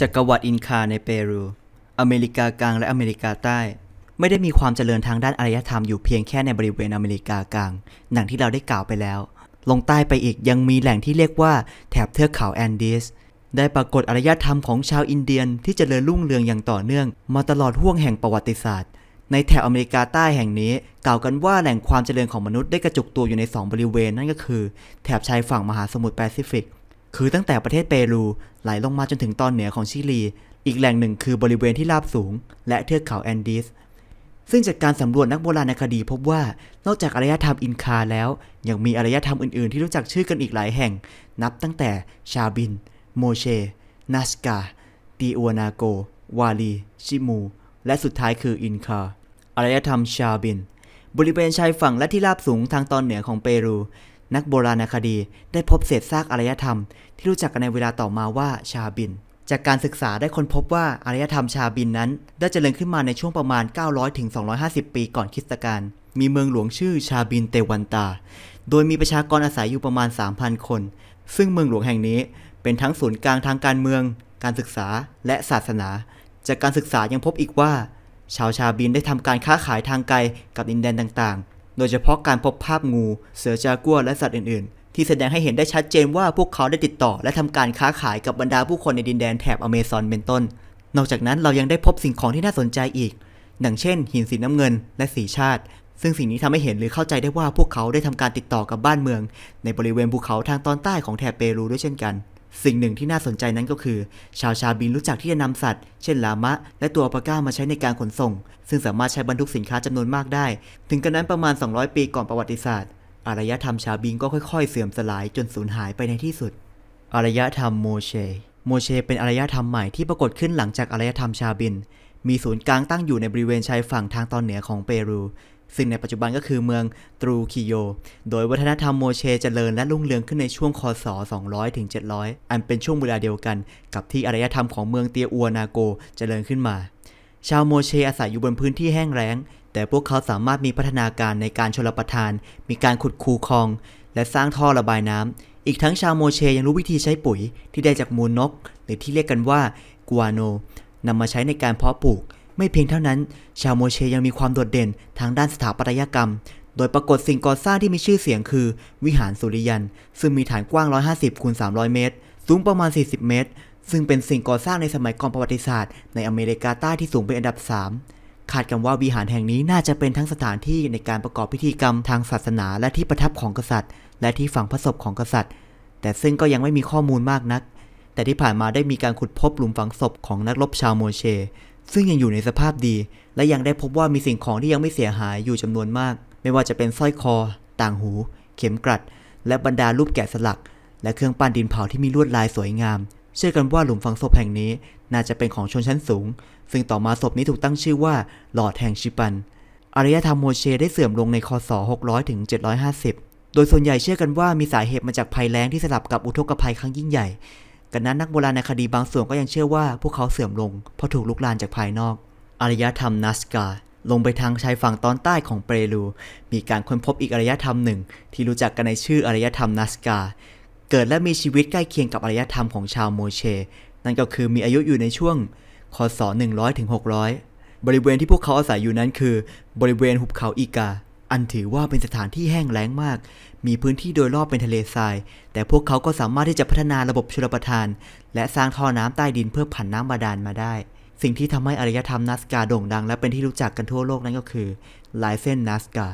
จักรวรรดิอินคาในเปรู อเมริกากลางและอเมริกาใต้ ไม่ได้มีความเจริญทางด้านอารยธรรมอยู่เพียงแค่ในบริเวณอเมริกากลาง หนังที่เราได้กล่าวไปแล้ว ลงใต้ไปอีกยังมีแหล่งที่เรียกว่าแถบเทือกเขาแอนดีสได้ปรากฏอารยธรรมของชาวอินเดียนที่จเจริญรุ่งเรืองอย่างต่อเนื่อง มาตลอดห่วงแห่งประวัติศาสตร์ ในแถบอเมริกาใต้แห่งนี้กล่าวกันว่าแหล่งความเจริญของมนุษย์ได้กระจุกตัวอยู่ใน2บริเวณนั่นก็คือ แถบชายฝั่งมหาสมุทรแปซิฟิกคือตั้งแต่ประเทศเปรูไหลลงมาจนถึงตอนเหนือของชิลี อีกแหล่งหนึ่งคือบริเวณที่ราบสูง และเทือกเขาแอนดีสซึ่งจากการสำรวจนักโบราณคดีพบว่า นอกจากอารยธรรมอินคาแล้ว ยังมีอารยธรรมอื่นๆที่รู้จักชื่อกันอีกหลายแห่งนับตั้งแต่ชาบิน โมเชนัสกาตีอวนาโกวาลีชิมูและสุดท้ายคืออินคาอารยธรรมชาบิน บริเวณชายฝั่งและที่ราบสูงทางตอนเหนือของเปรูนักโบราณคดีได้พบเศษซากอารยธรรมที่รู้จักกันในเวลาต่อมาว่าชาบิน จากการศึกษาได้ค้นพบว่าอารยธรรมชาบินนั้น ได้เจริญขึ้นมาในช่วงประมาณ 900-250 ปีก่อนคริสตกาลมีเมืองหลวงชื่อชาบินเตวันตา โดยมีประชากรอาศัยอยู่ประมาณ 3,000 คน ซึ่งเมืองหลวงแห่งนี้เป็นทั้งศูนย์กลางทางการเมือง การศึกษา และศาสนา จากการศึกษายังพบอีกว่า ชาวชาบินได้ทำการค้าขายทางไกลกับอินแดนต่างโดยเฉพาะการพบภาพงู เสือจากัวและสัตว์อื่นๆ ที่แสดงให้เห็นได้ชัดเจนว่าพวกเขาได้ติดต่อและทำการค้าขายกับบรรดาผู้คนในดินแดนแถบอเมซอนเป็นต้น นอกจากนั้นเรายังได้พบสิ่งของที่น่าสนใจอีกดังเช่น หินสีน้ำเงินและสีชาติ ซึ่งสิ่งนี้ทำให้เห็นหรือเข้าใจได้ว่าพวกเขาได้ทำการติดต่อกับบ้านเมืองในบริเวณภูเขาทางตอนใต้ของแถบเปรูด้วยเช่นกันสิ่งหนึ่งที่น่าสนใจนั้นก็คือ ชาวชาบินรู้จักที่จะนำสัตว์ เช่นลามะและตัวอัปก้ามาใช้ในการขนส่ง ซึ่งสามารถใช้บรรทุกสินค้าจำนวนมากได้ ถึงกระนั้นประมาณ 200 ปีก่อนประวัติศาสตร์อารยธรรมชาบินก็ค่อยๆเสื่อมสลายจนสูญหายไปในที่สุดอารยธรรมโมเช โมเช เป็นอารยธรรมใหม่ที่ปรากฏขึ้นหลังจากอารยธรรมชาบิน มีศูนย์กลางตั้งอยู่ในบริเวณชายฝั่งทางตอนเหนือของเปรูซึ่งในปัจจุบันก็คือเมืองตรูคิโย โดยวัฒนธรรมโมเชเจริญและรุ่งเรืองขึ้นในช่วงคศ 200ถึง700 อันเป็นช่วงเวลาเดียวกัน กับที่อารยธรรมของเมืองเตียอัวนาโกเจริญขึ้นมา ชาวโมเชอาศัยอยู่บนพื้นที่แห้งแล้ง แต่พวกเขาสามารถมีพัฒนาการในการชลประทาน มีการขุดคูคลอง และสร้างท่อระบายน้ำ อีกทั้งชาวโมเชยังรู้วิธีใช้ปุ๋ยที่ได้จากมูลนก หรือที่เรียกกันว่ากัวโนนำมาใช้ในการเพาะปลูกไม่เพียงเท่านั้น ชาวโมเชยังมีความโดดเด่นทางด้านสถาปัตยกรรม โดยปรากฏสิ่งก่อสร้างที่มีชื่อเสียงคือวิหารสุริยัน ซึ่งมีฐานกว้าง 150คูณ300 เมตร สูงประมาณ 40 เมตร ซึ่งเป็นสิ่งก่อสร้างในสมัยก่อนประวัติศาสตร์ในอเมริกาใต้ที่สูงเป็นอันดับ3คาดกันว่าวิหารแห่งนี้น่าจะเป็นทั้งสถานที่ในการประกอบพิธีกรรมทางศาสนาและที่ประทับของกษัตริย์ และที่ฝังพระศพของกษัตริย์ แต่ซึ่งก็ยังไม่มีข้อมูลมากนัก แต่ที่ผ่านมาได้มีการขุดพบหลุมฝังศพของนักรบชาวโมเชซึ่งยังอยู่ในสภาพดี และยังได้พบว่ามีสิ่งของที่ยังไม่เสียหายอยู่จำนวนมาก ไม่ว่าจะเป็นสร้อยคอ ต่างหู เข็มกลัด และบรรดารูปแกะสลัก และเครื่องปั้นดินเผาที่มีลวดลายสวยงาม เชื่อกันว่าหลุมฝังศพแห่งนี้น่าจะเป็นของชนชั้นสูง ซึ่งต่อมาศพนี้ถูกตั้งชื่อว่า หลอดแห่งชิปัน อารยธรรมโมเชได้เสื่อมลงในคศ 600ถึง750 โดยส่วนใหญ่เชื่อกันว่ามีสาเหตุมาจากภัยแล้งที่สลับกับอุทกภัยครั้งยิ่งใหญ่กันนั้นนักโบราณในคดีบางส่วนก็ยังเชื่อว่า พวกเขาเสื่อมลงเพราะถูกลุกลานจากภายนอก อารยธรรมนัสกา ลงไปทางชายฝั่งตอนใต้ของเปรูมีการค้นพบอีกอารยธรรมหนึ่ง ที่รู้จักกันในชื่ออารยธรรมนัสกา เกิดและมีชีวิตใกล้เคียงกับอารยธรรมของชาวโมเช นั่นก็คือมีอายุอยู่ในช่วง คศ 100-600 บริเวณที่พวกเขาอาศัยอยู่นั้นคือ บริเวณหุบเขาอีกาอันถือว่าเป็นสถานที่แห้งแล้งมาก มีพื้นที่โดยรอบเป็นทะเลทราย แต่พวกเขาก็สามารถที่จะพัฒนาระบบชลประทาน และสร้างท่อน้ำใต้ดินเพื่อผ่านน้าบาดาลมาได้ สิ่งที่ทำให้อารยธรรมนัสกาโด่งดัง และเป็นที่รู้จักกันทั่วโลกนั้นก็คือลายเส้นนัสกา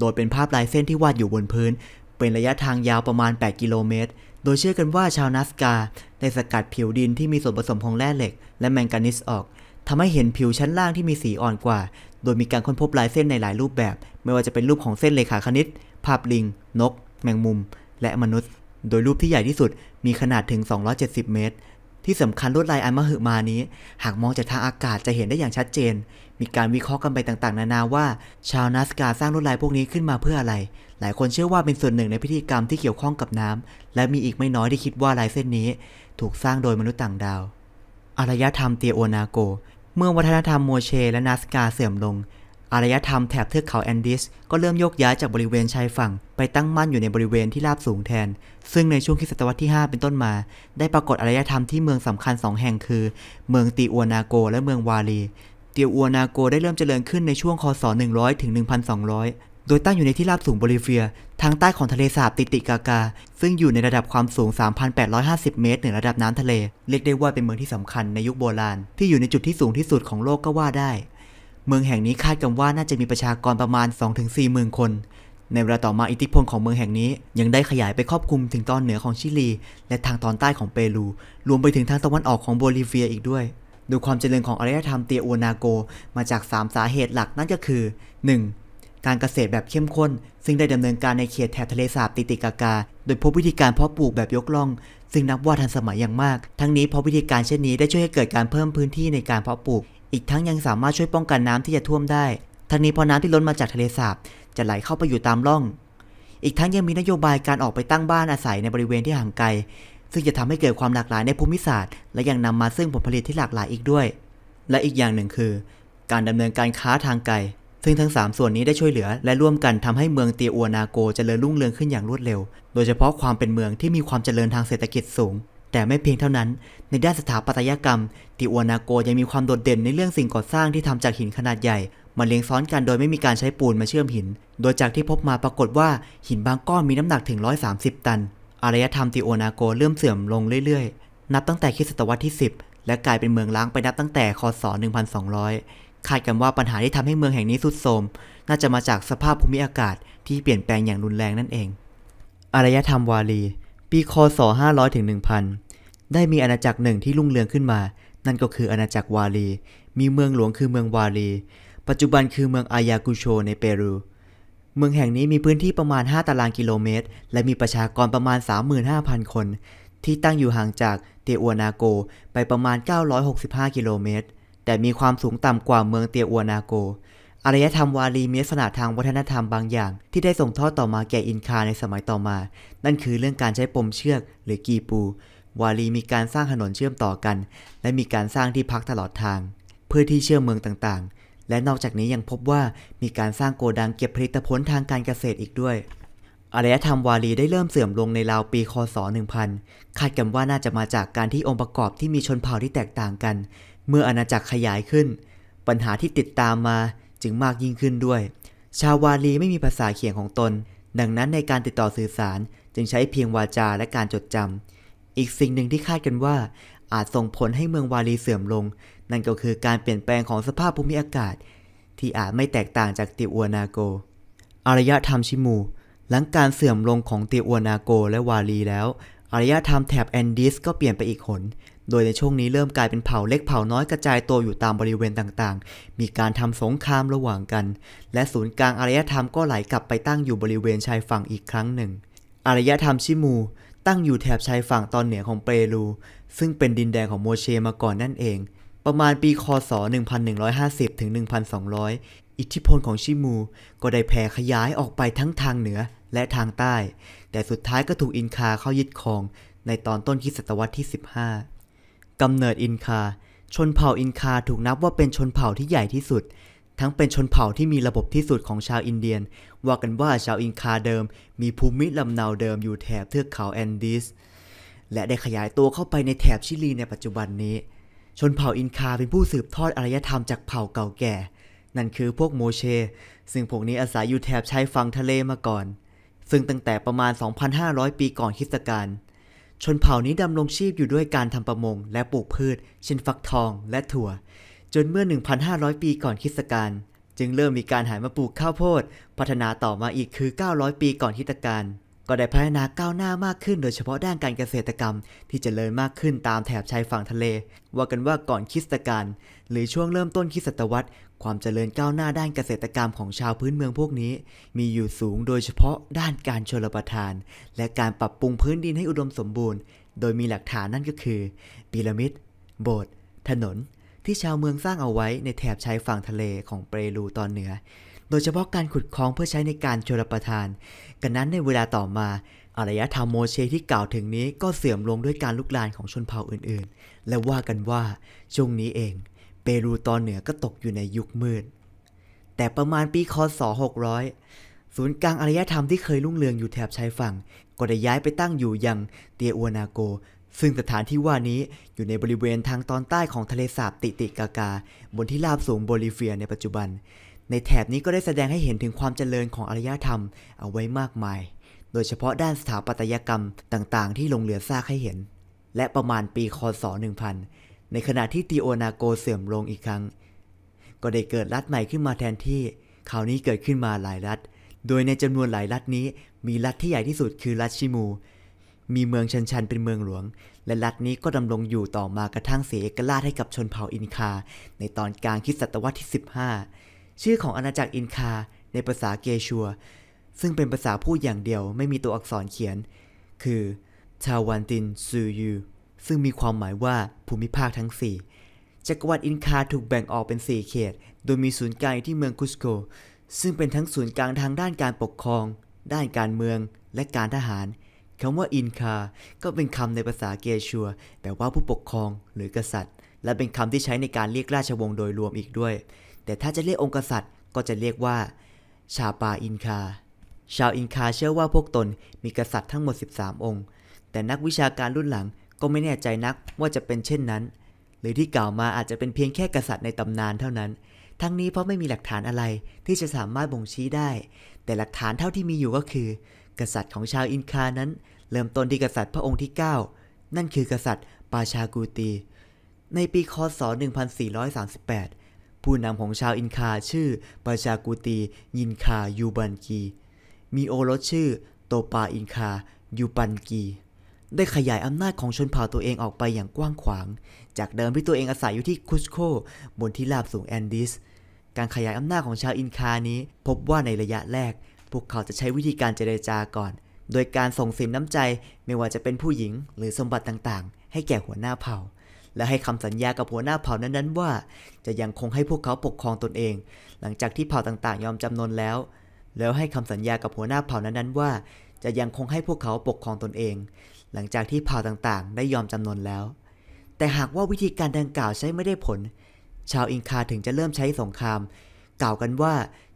โดยเป็นภาพลายเส้นที่วาดอยู่บนพื้น เป็นระยะทางยาวประมาณ 8 กิโลเมตร โดยเชื่อกันว่าชาวนัสกาได้สกัดผิวดินที่มีส่วนผสมของแร่เหล็ก และแมงกานิสออก ทำให้เห็นผิวชั้นล่างที่มีสีอ่อนกว่าโดยมีการค้นพบลายเส้นในหลายรูปแบบ ไม่ว่าจะเป็นรูปของเส้นเลขาคณิต ภาพลิง นก แมงมุม และมนุษย์ โดยรูปที่ใหญ่ที่สุดมีขนาดถึง 270 เมตร ที่สำคัญลวดลายอันมหึมานี้ หากมองจากทางอากาศจะเห็นได้อย่างชัดเจน มีการวิเคราะห์กันไปต่างๆ นานาว่า ชาวนาสกาสร้างลวดลายพวกนี้ขึ้นมาเพื่ออะไร หลายคนเชื่อว่าเป็นส่วนหนึ่งในพิธีกรรมที่เกี่ยวข้องกับน้ำ และมีอีกไม่น้อยที่คิดว่าลายเส้นนี้ ถูกสร้างโดยมนุษย์ต่างดาวอารยธรรมเตียโอนาโกเมื่อวัฒนธรรมโมเช และนาสกาเสื่อมลง อารยธรรมแถบเทือกเขาแอนดิสก็เริ่มโยกย้ายจากบริเวณชายฝั่งไปตั้งมั่นอยู่ในบริเวณที่ราบสูงแทน ซึ่งในช่วงคศตวรรษที่ 5 เป็นต้นมา ได้ปรากฏอารยธรรมที่เมืองสำคัญ 2 แห่งคือ เมืองตีอัวนาโกและเมืองวาลี ตีอัวนาโกได้เริ่มเจริญขึ้นในช่วงคศ 100ถึง1200 โดยตั้งอยู่ในที่ราบสูงบริเวียทางใต้ของทะเลสาบติติกากา ซึ่งอยู่ในระดับความสูง 3,850 เมตรเหนือระดับน้ำทะเลเรียกได้ว่าเป็นเมืองที่สำคัญในยุคโบราณที่อยู่ในจุดที่สูงที่สุดของโลกก็ว่าได้ เมืองแห่งนี้คาดกันว่าน่าจะมีประชากรประมาณ 2-4 หมื่นคน ในเวลาต่อมาอิทธิพลของเมืองแห่งนี้ ยังได้ขยายไปครอบคลุมถึงตอนเหนือของชิลี และทางตอนใต้ของเปรูรวมไปถึงทางตะวันออกของโบลิเวียอีกด้วย ดูความเจริญของอารยธรรมเตียโอนาโก มาจาก 3 สาเหตุหลักนั่นก็คือ 1. การเกษตรแบบเข้มข้น ซึ่งได้ดำเนินการในเขตแถบทะเลสาบติติกากา โดยพบวิธีการเพาะปลูกแบบยกล่องซึ่งนับว่าทันสมัยอย่างมาก ทั้งนี้เพราะวิธีการเช่นนี้ได้ช่วยให้เกิดการเพิ่มพื้นที่ในการเพาะปลูก อีกทั้งยังสามารถช่วยป้องกันน้ำที่จะท่วมได้ ทั้งนี้พอน้ำที่ล้นมาจากทะเลสาบจะไหลเข้าไปอยู่ตามร่อง อีกทั้งยังมีนโยบายการออกไปตั้งบ้านอาศัยในบริเวณที่ห่างไกลซึ่งจะทำให้เกิดความหลากหลายในภูมิศาสตร์และยังนำมาซึ่งผลผลิตที่หลากหลายอีกด้วย และอีกอย่างหนึ่งคือ การดำเนินการค้าทางไกลซึ่งทั้ง 3 ส่วนนี้ได้ช่วยเหลือและร่วมกันทำให้เมืองเตียอัวนาโกจเจริญรุ่งเรืองขึ้นอย่างรวดเร็ว โดยเฉพาะความเป็นเมืองที่มีความเจริญทางเศรษฐกิจสูง แต่ไม่เพียงเท่านั้น ในด้านสถาปัตยกรรม ตีอัวนาโกยังมีความโดดเด่นในเรื่องสิ่งก่อสร้างที่ทำจากหินขนาดใหญ่มาเรียงซ้อนกันโดยไม่มีการใช้ปูนมาเชื่อมหิน โดยจากที่พบมาปรากฏว่าหินบางก้อนมีน้ำหนักถึง 130 ตัน อารยธรรมติโอนาโกเริ่มเสื่อมลงเรื่อยๆ นับตั้งแต่คริสตศตวรรษที่ 10 และกลายเป็นเมืองล้างไปนับตั้งแต่คศ1200คาดกันว่าปัญหาที่ทำให้เมืองแห่งนี้สุดโทมน่าจะมาจากสภาพภูมิอากาศที่เปลี่ยนแปลงอย่างรุนแรงนั่นเองอารยธรรมวาลี ปีคศ 500ถึง1,000 ได้มีอาณาจักรหนึ่งที่รุ่งเรืองขึ้นมา นั่นก็คืออาณาจักรวาลี มีเมืองหลวงคือเมืองวาลี ปัจจุบันคือเมืองอายากุโชในเปรู เมืองแห่งนี้มีพื้นที่ประมาณ 5 ตารางกิโลเมตร และมีประชากรประมาณ 35,000 คน ที่ตั้งอยู่ห่างจากเตอัวนาโกไปประมาณ 965 กิโลเมตรแต่มีความสูงต่ำกว่าเมืองเตียอวนาโกอารยธรรมวาลีมีลักษณะทางวัฒนธรรมบางอย่าง ที่ได้ส่งทอดต่อมาแก่อินคาในสมัยต่อมา นั่นคือเรื่องการใช้ปมเชือก หรือกีปู วาลีมีการสร้างถนนเชื่อมต่อกัน และมีการสร้างที่พักตลอดทาง เพื่อที่เชื่อมเมืองต่างๆ และนอกจากนี้ยังพบว่ามีการสร้างโกดังเก็บผลิตผลทางการเกษตรอีกด้วย อารยธรรมวาลีได้เริ่มเสื่อมลงในราวปีคศ1000คาดกันว่าน่าจะมาจากการที่องค์ประกอบที่มีชนเผ่าที่แตกต่างกันเมื่ออาณาจักรขยายขึ้น ปัญหาที่ติดตามมาจึงมากยิ่งขึ้นด้วย ชาววาลีไม่มีภาษาเขียนของตน ดังนั้นในการติดต่อสื่อสารจึงใช้เพียงวาจาและการจดจำ อีกสิ่งหนึ่งที่คาดกันว่าอาจส่งผลให้เมืองวาลีเสื่อมลง นั่นก็คือการเปลี่ยนแปลงของสภาพภูมิอากาศ ที่อาจไม่แตกต่างจากติอวนาโกอารยธรรมชิมู หลังการเสื่อมลงของติอวนาโกและวาลีแล้ว อารยธรรมแถบแอนดีสก็เปลี่ยนไปอีกหนโดยในช่วงนี้เริ่มกลายเป็นเผ่าเล็กเผ่าน้อยกระจายตัวอยู่ตามบริเวณต่างๆ มีการทำสงครามระหว่างกัน และศูนย์กลางอารยธรรมก็ไหลกลับไปตั้งอยู่บริเวณชายฝั่งอีกครั้งหนึ่ง อารยธรรมชิมูตั้งอยู่แถบชายฝั่งตอนเหนือของเปรูซึ่งเป็นดินแดนของโมเชมาก่อนนั่นเอง ประมาณปีคศ 1150ถึง1200 อิทธิพลของชิมู ก็ได้แผ่ขยายออกไปทั้งทางเหนือและทางใต้ แต่สุดท้ายก็ถูกอินคาเข้ายึดครอง ในตอนต้นคริสตวรรษที่ 15กำเนิดอินคา ชนเผ่าอินคาถูกนับว่าเป็นชนเผ่าที่ใหญ่ที่สุด ทั้งเป็นชนเผ่าที่มีระบบที่สุดของชาวอินเดียน ว่ากันว่าชาวอินคาเดิม มีภูมิลำเนาเดิมอยู่แถบเทือกเขาแอนดีส และได้ขยายตัวเข้าไปในแถบชิลีในปัจจุบันนี้ ชนเผ่าอินคาเป็นผู้สืบทอดอารยธรรมจากเผ่าเก่าแก่ นั่นคือพวกโมเช ซึ่งพวกนี้อาศัยอยู่แถบชายฝั่งทะเลมาก่อน ซึ่งตั้งแต่ประมาณ 2,500 ปีก่อนคริสตกาลชนเผ่านี้ดำรงชีพอยู่ด้วยการทำประมง และปลูกพืชเช่นฟักทองและถั่ว จนเมื่อ 1,500 ปีก่อนคริสตกาลจึงเริ่มมีการหันมาปลูกข้าวโพด พัฒนาต่อมาอีกคือ 900 ปีก่อนคริสตกาลก็ได้พัฒนาก้าวหน้ามากขึ้นโดยเฉพาะด้านการเกษตรกรรมที่จเจริญมากขึ้นตามแถบชายฝั่งทะเล ว่ากันว่าก่อนคริสตกาลหรือช่วงเริ่มต้นคริสตศตวรรษ ความเจริญก้าวหน้าด้านเกษตรกรรมของชาวพื้นเมืองพวกนี้มีอยู่สูงโดยเฉพาะด้านการชลประทานและการปรับปรุงพื้นดินให้อุดมสมบูรณ์โดยมีหลักฐานนั่นก็คือพีระมิดโบสถ์ถนนที่ชาวเมืองสร้างเอาไว้ในแถบชายฝั่งทะเลของเปรูตอนเหนือโดยเฉพาะการขุดคลองเพื่อใช้ในการชลประทานกันนั้นในเวลาต่อมาอารยธรรมโมเชที่กล่าวถึงนี้ก็เสื่อมลงด้วยการลุกลานของชนเผ่าอื่นๆ และว่ากันว่าช่วงนี้เอง เปรูตอนเหนือก็ตกอยู่ในยุคมืด แต่ประมาณปีคศ600 ศูนย์กลางอารยธรรมที่เคยรุ่งเรืองอยู่แถบชายฝั่ง ก็ได้ย้ายไปตั้งอยู่ยังเตียอวนาโก ซึ่งสถานที่ว่านี้อยู่ในบริเวณทางตอนใต้ของทะเลสาบติติกากา บนที่ราบสูงโบลิเวีย ในปัจจุบันในแถบนี้ก็ได้แสดงให้เห็นถึงความเจริญของอารยธรรมเอาไว้มากมาย โดยเฉพาะด้านสถาปัตยกรรมต่างๆที่ลงเหลือซากให้เห็น และประมาณปีคศ1000 ในขณะที่ตีโอนาโกเสื่อมลงอีกครั้ง ก็ได้เกิดรัฐใหม่ขึ้นมาแทนที่คราวนี้เกิดขึ้นมาหลายรัฐ โดยในจำนวนหลายรัฐนี้ มีรัฐที่ใหญ่ที่สุดคือรัฐชิมู มีเมืองชันชันเป็นเมืองหลวง และรัฐนี้ก็ดำรงอยู่ต่อมากระทั่งเสียเอกราชให้กับชนเผ่าอินคา ในตอนกลางคริสตศตวรรษที่ 15ชื่อของอาณาจักรอินคาในภาษาเกชัว ซึ่งเป็นภาษาพูดอย่างเดียวไม่มีตัวอักษรเขียน คือชาวันตินซูยู ซึ่งมีความหมายว่าภูมิภาคทั้ง 4 จักรวรรดิอินคาถูกแบ่งออกเป็น 4 เขต โดยมีศูนย์กลางที่เมืองคุสโก ซึ่งเป็นทั้งศูนย์กลางทางด้านการปกครอง ด้านการเมืองและการทหารคำว่าอินคาก็เป็นคำในภาษาเกชัวแปลว่าผู้ปกครองหรือกษัตริย์ และเป็นคำที่ใช้ในการเรียกราชวงศ์โดยรวมอีกด้วยแต่ถ้าจะเรียกองค์กษัตริย์ก็จะเรียกว่า ชาปาอินคา ชาวอินคาเชื่อว่าพวกตนมีกษัตริย์ทั้งหมด 13 องค์ แต่นักวิชาการรุ่นหลังก็ไม่แน่ใจนักว่าจะเป็นเช่นนั้น หรือที่กล่าวมาอาจจะเป็นเพียงแค่กษัตริย์ในตำนานเท่านั้น ทั้งนี้เพราะไม่มีหลักฐานอะไรที่จะสามารถบ่งชี้ได้ แต่หลักฐานเท่าที่มีอยู่ก็คือ กษัตริย์ของชาวอินคานั้น เริ่มต้นที่กษัตริย์พระองค์ที่ 9 นั่นคือกษัตริย์ปาชากูตี ในปีคศ 1438ผู้นำของชาวอินคาชื่อปาชากูตี ยินคายูบันกี มีโอรสชื่อโตปาอินคายูปันกีได้ขยายอำนาจของชนเผ่าตัวเองออกไปอย่างกว้างขวาง จากเดิมที่ตัวเองอาศัยอยู่ที่คุชโคบนที่ราบสูงแอนดิสการขยายอำนาจของชาวอินคานี้พบว่าในระยะแรก พวกเขาจะใช้วิธีการเจรจาก่อน โดยการส่งสินน้ำใจไม่ว่าจะเป็นผู้หญิงหรือสมบัติต่างๆ ให้แก่หัวหน้าเผ่าและให้คำสัญญากับหัวหน้าเผ่านั้นๆว่า จะยังคงให้พวกเขาปกครองตนเอง หลังจากที่เผ่าต่างๆยอมจำนนแล้ว แล้วให้คำสัญญากับหัวหน้าเผ่านั้นๆว่า จะยังคงให้พวกเขาปกครองตนเอง หลังจากที่เผ่าต่างๆ ได้ยอมจำนนแล้ว แต่หากว่าวิธีการดังกล่าวใช้ไม่ได้ผล ชาวอินคาถึงจะเริ่มใช้สงครามกล่าวกันว่า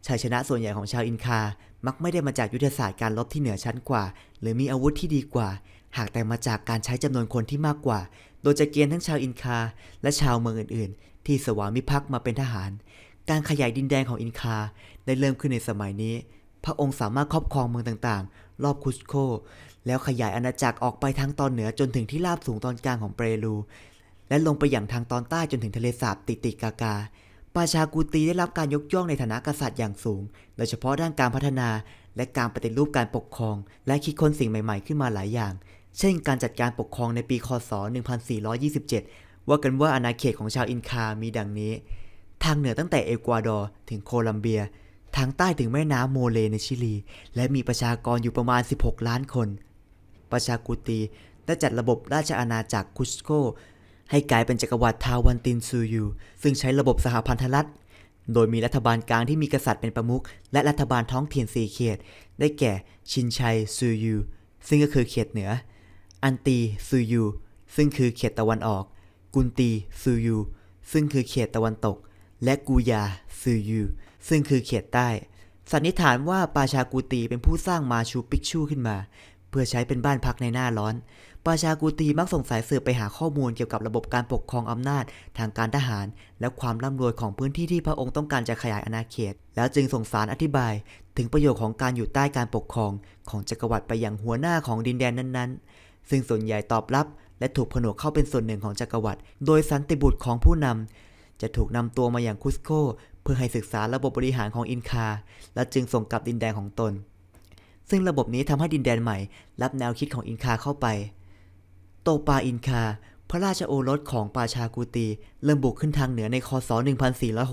ชัยชนะส่วนใหญ่ของชาวอินคามักไม่ได้มาจากยุทธศาสตร์การรบที่เหนือชั้นกว่า หรือมีอาวุธที่ดีกว่า หากแต่มาจากการใช้จำนวนคนที่มากกว่าโดยจะเกณฑ์ทั้งชาวอินคา และชาวเมืองอื่นๆ ที่สวามิภักดิ์มาเป็นทหาร การขยายดินแดนของอินคาได้เริ่มขึ้นในสมัยนี้ พระองค์สามารถครอบครองเมืองต่าง ๆ รอบคุสโคแล้วขยายอาณาจักรออกไปทางตอนเหนือจนถึงที่ราบสูงตอนกลางของเปรลู และลงไปอย่างทางตอนใต้จนถึงทะเลสาบติติกากาปาชากูตีได้รับการยกย่องในฐานะกษัตริย์อย่างสูง โดยเฉพาะด้านการพัฒนาและการปฏิรูปการปกครอง และคิดค้นสิ่งใหม่ ๆ ขึ้นมาหลายอย่างเช่นการจัดการปกครองในปีคศ 1427 ว่ากันว่าอาณาเขตของชาวอินคามีดังนี้ ทางเหนือตั้งแต่เอกวาดอร์ ถึงโคลัมเบีย ทางใต้ถึงแม่น้ำโมเลในชิลี และมีประชากรอยู่ประมาณ 16 ล้านคน ประชากุตี ได้จัดระบบราชอาณาจักรคุชโก ให้กลายเป็นจักรวรรดิทาวันตินซูยู ซึ่งใช้ระบบสหพันธรัฐโดยมีรัฐบาลกลางที่มีกษัตริย์เป็นประมุข และรัฐบาลท้องถิ่นสี่เขต ได้แก่ ชินชัยซูยู ซึ่งก็คือเขตเหนืออันตีซูยูซึ่งคือเขตตะวันออก กุนตีซูยูซึ่งคือเขตตะวันตก และกูยาซูยูซึ่งคือเขตใต้ สันนิษฐานว่าปาชากูตีเป็นผู้สร้างมาชูปิกชูขึ้นมา เพื่อใช้เป็นบ้านพักในหน้าร้อนปาชากูตีมักส่งสายสืบไปหาข้อมูลเกี่ยวกับระบบการปกครองอำนาจทางการทหาร และความร่ำรวยของพื้นที่ที่พระองค์ต้องการจะขยายอาณาเขต แล้วจึงส่งสารอธิบาย ถึงประโยชน์ของการอยู่ใต้การปกครองของจักรวรรดิไปยังหัวหน้าของดินแดนนั้นซึ่งส่วนใหญ่ตอบรับและถูกผนวกเข้าเป็นส่วนหนึ่งของจักรวรรดิโดยสันติบุตรของผู้นำจะถูกนำตัวมาอย่างคุสโก เพื่อให้ศึกษาระบบบริหารของอินคา และจึงส่งกลับดินแดนของตน ซึ่งระบบนี้ทำให้ดินแดนใหม่รับแนวคิดของอินคาเข้าไป โตปาอินคา พระราชโอรสของปาชากูตี เริ่มบุกขึ้นทางเหนือในคศ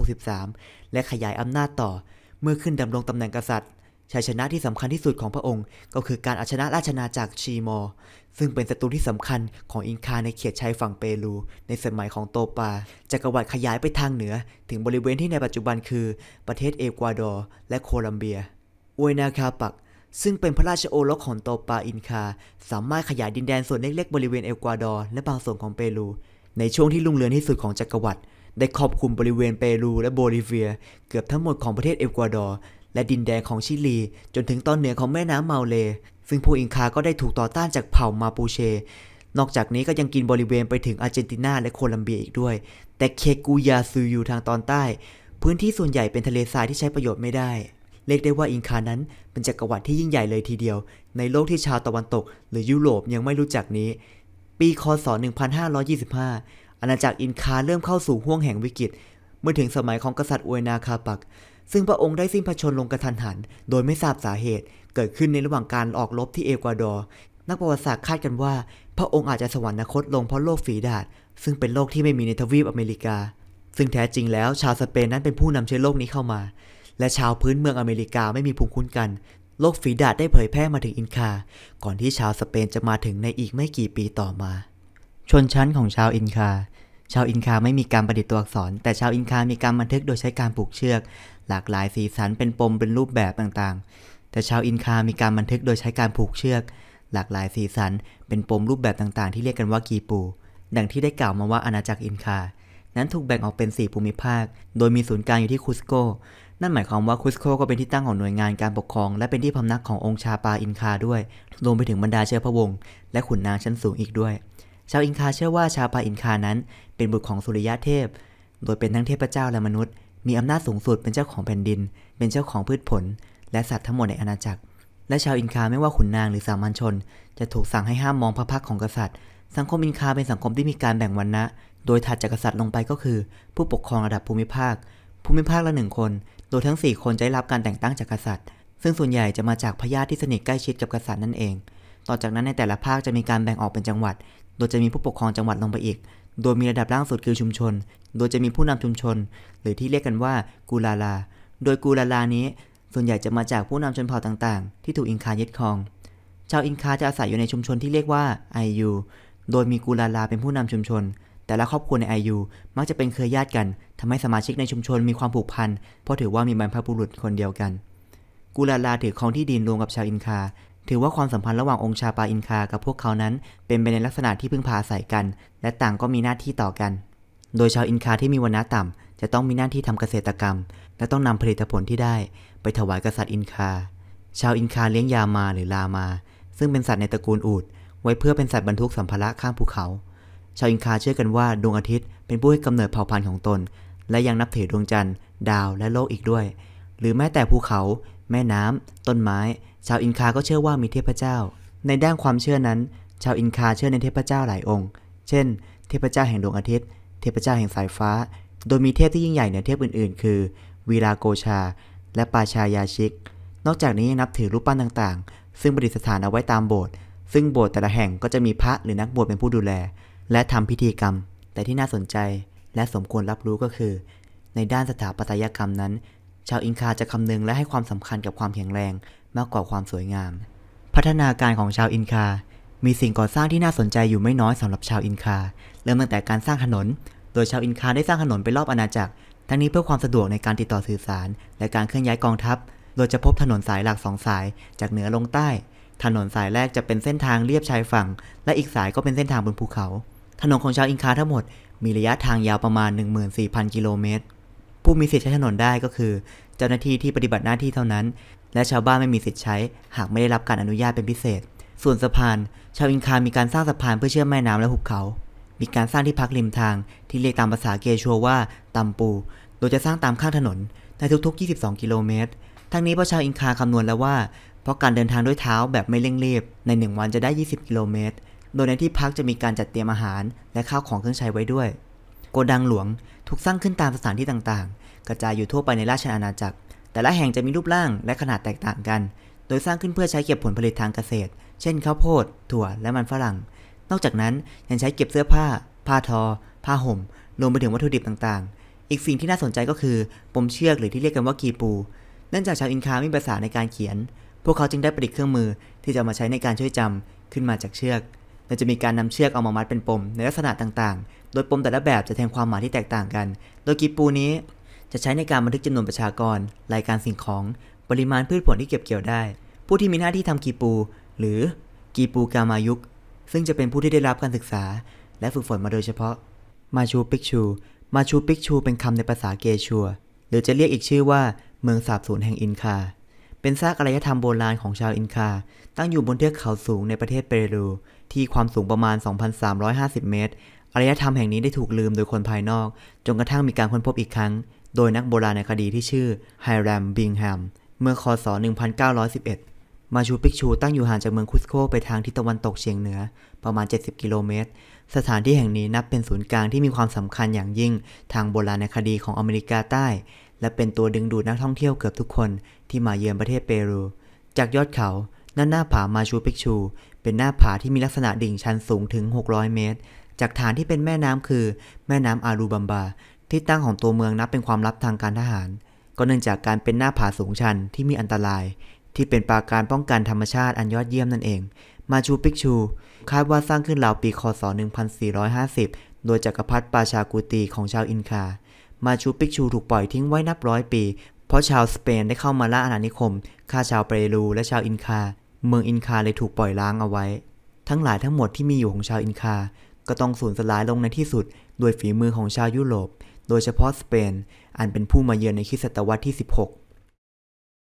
1463 และขยายอำนาจต่อ เมื่อขึ้นดำรงตำแหน่งกษัตริย์ชัยชนะที่สำคัญที่สุดของพระองค์ ก็คือการเอาชนะราชนาจักรชีมอซึ่งเป็นศัตรูที่สำคัญของอินคาในเขตชายฝั่งเปรูในสมัยของโตปาจักรวรรดิขยายไปทางเหนือ ถึงบริเวณที่ในปัจจุบันคือประเทศเอกวาดอร์และโคลัมเบียอวยนาคาปัก ซึ่งเป็นพระราชโอรสของโตปาอินคาสามารถขยายดินแดนส่วนเล็กๆบริเวณเอกวาดอร์และบางส่วนของเปรูในช่วงที่รุ่งเรืองที่สุดของจักรวรรดิได้ครอบคลุมบริเวณเปรูและโบลิเวีย เกือบทั้งหมดของประเทศเอกวาดอร์และดินแดงของชิลี จนถึงตอนเหนือของแม่น้ำเมาเลซึ่งผู้อิงคา ก็ได้ถูกต่อต้านจากเผ่ามาปูเช นอกจากนี้ก็ยังกินบริเวณไปถึงอาร์เจนตินาและโคลัมเบียอีกด้วย แต่เคกูยาซูยูทางตอนใต้ พื้นที่ส่วนใหญ่เป็นทะเลทรายที่ใช้ประโยชน์ไม่ได้เรียกได้ว่าอิงคานั้นเป็นจักรวรรดิที่ยิ่งใหญ่เลยทีเดียว ในโลกที่ชาวตะวันตก หรือยุโรปยังไม่รู้จักนี้ ปีคศ 1525 อาณาจักรอินคาเริ่มเข้าสู่ห้วงแห่งวิกฤตเมื่อถึงสมัยของกษัตริย์อวยนาคาปักซึ่งพระองค์ได้สิ้นพระชนลงกระทันหัน โดยไม่ทราบสาเหตุเกิดขึ้นในระหว่างการออกรบที่เอกวาดอร์ นักประวัติศาสตร์คาดกันว่า พระองค์อาจจะสวรรคตลงเพราะโรคฝีดาษ ซึ่งเป็นโรคที่ไม่มีในทวีปอเมริกา ซึ่งแท้จริงแล้วชาวสเปนนั้นเป็นผู้นำเชื้อโรคนี้เข้ามา และชาวพื้นเมืองอเมริกาไม่มีภูมิคุ้นกันโรคฝีดาษได้เผยแพร่มาถึงอินคา ก่อนที่ชาวสเปนจะมาถึงในอีกไม่กี่ปีต่อมา ชนชั้นของชาวอินคาชาวอินคาไม่มีการประดิษฐ์ตัวอักษร แต่ชาวอินคามีการบันทึกโดยใช้การผูกเชือก หลากหลายสีสันเป็นปมเป็นรูปแบบต่างๆ แต่ชาวอินคามีการบันทึกโดยใช้การผูกเชือก หลากหลายสีสันเป็นปมรูปแบบต่างๆ ที่เรียกกันว่ากีปู ดังที่ได้กล่าวมาว่าอาณาจักรอินคา นั้นถูกแบ่งออกเป็น 4 ภูมิภาค โดยมีศูนย์กลางอยู่ที่คุสโก นั่นหมายความว่าคุสโกก็เป็นที่ตั้งของหน่วยงานการปกครอง และเป็นที่พำนักขององค์ชาปาอินคาด้วยรวมไปถึงบรรดาเชื้อพระวงศ์และขุนนางชั้นสูงอีกด้วยชาวอินคาเชื่อว่าชาวปาอินคานั้นเป็นบุตรของสุริยะเทพ โดยเป็นทั้งเทพเจ้าและมนุษย์ มีอำนาจสูงสุดเป็นเจ้าของแผ่นดิน เป็นเจ้าของพืชผล และสัตว์ทั้งหมดในอาณาจักร และชาวอินคาไม่ว่าขุนนางหรือสามัญชน จะถูกสั่งให้ห้ามมองพระพักของกษัตริย์ สังคมอินคาเป็นสังคมที่มีการแบ่งวรรณะ โดยถัดจากกษัตริย์ลงไปก็คือผู้ปกครองระดับภูมิภาค ภูมิภาคละหนึ่งคน โดยทั้ง4คนจะได้รับการแต่งตั้งจากกษัตริย์ ซึ่งส่วนใหญ่จะมาจากพญาติที่สนิทใกล้ชิดกับกษัตริย์นั่นเอง ต่อจากนั้นในแต่ละภาคจะมีการแบ่งออกเป็นจังหวัดโดยจะมีผู้ปกครองจังหวัดลงไปอีก โดยมีระดับล่างสุดคือชุมชน โดยจะมีผู้นำชุมชน หรือที่เรียกกันว่ากูลาลา โดยกูลาลานี้ส่วนใหญ่จะมาจากผู้นำชนเผ่าต่าง ๆ ที่ถูกอินคายึดครอง ชาวอินคาจะอาศัยอยู่ในชุมชนที่เรียกว่าไอยู โดยมีกูลาลาเป็นผู้นำชุมชน แต่ละครอบครัวในไอยูมักจะเป็นเครือญาติกันทำให้สมาชิกในชุมชนมีความผูกพันเพราะถือว่ามีบรรพบุรุษคนเดียวกัน กูลาลาถือครองที่ดินรวมกับชาวอินคาถือว่าความสัมพันธ์ระหว่างองค์ชาปาอินคากับพวกเขานั้น เป็นไปในลักษณะที่พึ่งพาอาศัยกัน และต่างก็มีหน้าที่ต่อกัน โดยชาวอินคาที่มีวรรณะต่ำจะต้องมีหน้าที่ทำเกษตรกรรม และต้องนำผลิตผลที่ได้ ไปถวายกษัตริย์อินคา ชาวอินคาเลี้ยงยามาหรือลามา ซึ่งเป็นสัตว์ในตระกูลอูดไว้เพื่อเป็นสัตว์บรรทุกสัมภาระข้ามภูเขา ชาวอินคาเชื่อกันว่าดวงอาทิตย์เป็นผู้ให้กำเนิดเผ่าพันธุ์ของตน และยังนับถือดวงจันทร์ ดาวและโลกอีกด้วย หรือแม้แต่ภูเขาแม่น้ำ ต้นไม้ ชาวอินคา ก็เชื่อว่ามีเทพเจ้า ในด้านความเชื่อนั้น ชาวอินคา เชื่อในเทพเจ้าหลายองค์ เช่น เทพเจ้าแห่งดวงอาทิตย์ เทพเจ้าแห่งสายฟ้า โดยมีเทพที่ยิ่งใหญ่เหนือเทพอื่นๆ คือ วีราโกชา และปาชายาชิก นอกจากนี้ยังนับถือรูปปั้นต่าง ๆ ซึ่งประดิษฐานเอาไว้ตามโบสถ์ ซึ่งโบสถ์แต่ละแห่งก็จะมีพระหรือนักบวชเป็นผู้ดูแล และทำพิธีกรรม แต่ที่น่าสนใจและสมควรรับรู้ก็คือ ในด้านสถาปัตยกรรมนั้นชาวอินคาจะคำนึงและให้ความสำคัญกับความแข็งแรงมากกว่าความสวยงาม พัฒนาการของชาวอินคา มีสิ่งก่อสร้างที่น่าสนใจอยู่ไม่น้อยสำหรับชาวอินคา เริ่มตั้งแต่การสร้างถนน โดยชาวอินคาได้สร้างถนนไปรอบอาณาจักร ทั้งนี้เพื่อความสะดวกในการติดต่อสื่อสาร และการเคลื่อนย้ายกองทัพ โดยจะพบถนนสายหลักสองสาย จากเหนือลงใต้ ถนนสายแรกจะเป็นเส้นทางเรียบชายฝั่ง และอีกสายก็เป็นเส้นทางบนภูเขา ถนนของชาวอินคาทั้งหมด มีระยะทางยาวประมาณ14,000กิโลเมตรผู้มีสิทธิ์ใช้ถนนได้ก็คือเจ้าหน้าที่ที่ปฏิบัติหน้าที่เท่านั้น และชาวบ้านไม่มีสิทธิ์ใช้หากไม่ได้รับการอนุญาตเป็นพิเศษ ส่วนสะพาน ชาวอินคา มีการสร้างสะพานเพื่อเชื่อมแม่น้ำและหุบเขา มีการสร้างที่พักริมทาง ที่เรียกตามภาษาเกชัวว่าตัมปูโดยจะสร้างตามข้างถนนในทุกๆ22 กิโลเมตรทั้งนี้พาะชาวอินคาคำนวณแล้วว่า เพราะการเดินทางด้วยเท้าแบบไม่เร่งรีบใน 1 วันจะได้ 20 กิโลเมตร โดยในที่พักจะมีการจัดเตรียมอาหาร และข้าวของเครื่องใช้ไว้ด้วย โกดังหลวงถูกสร้างขึ้นตามสถานที่ต่างๆ กระจายอยู่ทั่วไปในราชอาณาจักร แต่ละแห่งจะมีรูปร่างและขนาดแตกต่างกัน โดยสร้างขึ้นเพื่อใช้เก็บผลผลิตทางเกษตร เช่น ข้าวโพด ถั่วและมันฝรั่ง นอกจากนั้นยังใช้เก็บเสื้อผ้า ผ้าทอ ผ้าห่มรวมไปถึงวัตถุดิบต่าง ๆ อีกสิ่งที่น่าสนใจก็คือปมเชือกหรือที่เรียกกันว่ากีปู เนื่องจากชาวอินคาไม่ีภาษาในการเขียน พวกเขาจึงได้ประดิษฐ์เครื่องมือที่จะมาใช้ในการช่วยจำขึ้นมาจากเชือก โดยจะมีการนำเชือกเอามามัดเป็นปม ในลักษณะต่างๆโดยปมแต่ละแบบจะแทนความหมายที่แตกต่างกัน โดยกีปูนี้ จะใช้ในการบันทึกจำนวนประชากร รายการสิ่งของ ปริมาณพืชผลที่เก็บเกี่ยวได้ ผู้ที่มีหน้าที่ทำกีปู หรือกีปูกามายุก ซึ่งจะเป็นผู้ที่ได้รับการศึกษา และฝึกฝนมาโดยเฉพาะ มาชูปิกชู มาชูปิกชูเป็นคำในภาษาเกชัวหรือจะเรียกอีกชื่อว่า เมืองสาบสูญแห่งอินคา เป็นซากอารยธรรมโบราณของชาวอินคา ตั้งอยู่บนเทือกเขาสูงในประเทศเปรูที่ความสูงประมาณ 2,350 เมตรอารยธรรมแห่งนี้ได้ถูกลืมโดยคนภายนอก จนกระทั่งมีการค้นพบอีกครั้ง โดยนักโบราณในคดีที่ชื่อไฮแรมบิงแฮม เมื่อคศ 1911 มาชูปิกชูตั้งอยู่ห่างจากเมืองคุสโคไปทางทิศตะวันตกเฉียงเหนือประมาณ 70 กิโลเมตร สถานที่แห่งนี้นับเป็นศูนย์กลางที่มีความสำคัญอย่างยิ่งทางโบราณในคดีของอเมริกาใต้ และเป็นตัวดึงดูดนักท่องเที่ยวเกือบทุกคนที่มาเยือนประเทศเปรู จากยอดเขาน้านหน้าผามาชูปิกชู เป็นหน้าผาที่มีลักษณะดิ่งชันสูงถึง 600 เมตรจากฐานที่เป็นแม่น้ำคือแม่น้ำอารูบัมบา ที่ตั้งของตัวเมืองนับเป็นความลับทางการทหาร ก็เนื่องจากการเป็นหน้าผาสูงชันที่มีอันตราย ที่เป็นปราการป้องกันธรรมชาติอันยอดเยี่ยมนั่นเองมาชูปิกชูคาดว่าสร้างขึ้นราวปีคศ 1450 โดยจักรพรรดิปาชากูตีของชาวอินคามาชูปิกชูถูกปล่อยทิ้งไว้นับร้อยปีเพราะชาวสเปนได้เข้ามาล่าอาณานิคมฆ่าชาวเปรูและชาวอินคา เมืองอินคาเลยถูกปล่อยล้างเอาไว้ ทั้งหลายทั้งหมดที่มีอยู่ของชาวอินคาก็ต้องสูญสลายลงในที่สุดโดยฝีมือของชาวยุโรปโดยเฉพาะสเปนอันเป็นผู้มาเยือนในคริสตศตวรรษที่ 16